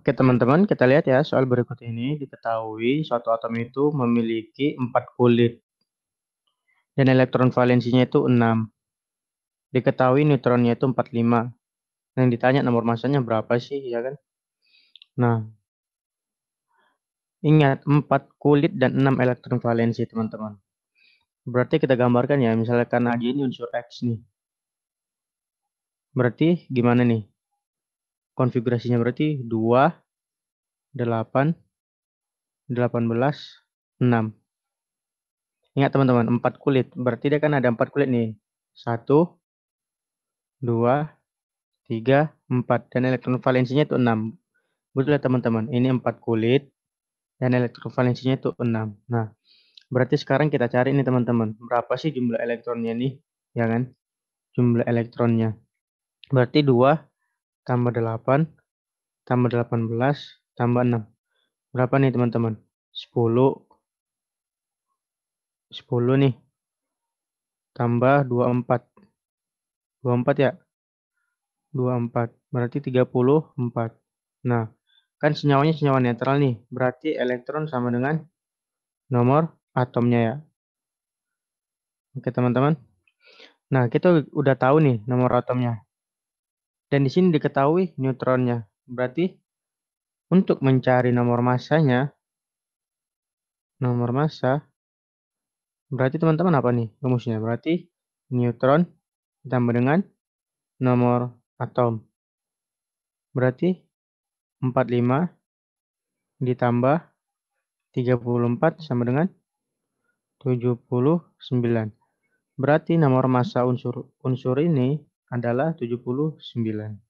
Oke teman-teman, kita lihat ya soal berikut ini. Diketahui suatu atom itu memiliki 4 kulit. Dan elektron valensinya itu 6. Diketahui neutronnya itu 45. Yang ditanya nomor massanya berapa sih, ya kan? Nah, ingat 4 kulit dan 6 elektron valensi, teman-teman. Berarti kita gambarkan ya, misalkan aja ini unsur X nih. Berarti gimana nih? konfigurasinya berarti 2, 8, 18, 6. Ingat teman-teman, 4 kulit. Berarti dia kan ada 4 kulit nih. 1, 2, 3, 4. Dan elektron valensinya itu 6. Betul ya teman-teman, ini 4 kulit. Dan elektron valensinya itu 6. Nah, berarti sekarang kita cari nih teman-teman. Berapa sih jumlah elektronnya nih? Ya kan? Jumlah elektronnya. Berarti 2, tambah 8, tambah 18, tambah 6. Berapa nih teman-teman? 10. 10 nih. Tambah 24. 24 ya? 24. Berarti 34. Nah, kan senyawanya senyawa netral nih. Berarti elektron sama dengan nomor atomnya ya. Oke teman-teman. Nah, kita udah tahu nih nomor atomnya dan di sini diketahui neutronnya. Berarti untuk mencari nomor massanya nomor massa, berarti teman-teman apa nih rumusnya? Berarti neutron ditambah dengan nomor atom. Berarti 45 ditambah 34 sama dengan 79. Berarti nomor massa unsur unsur ini adalah 79.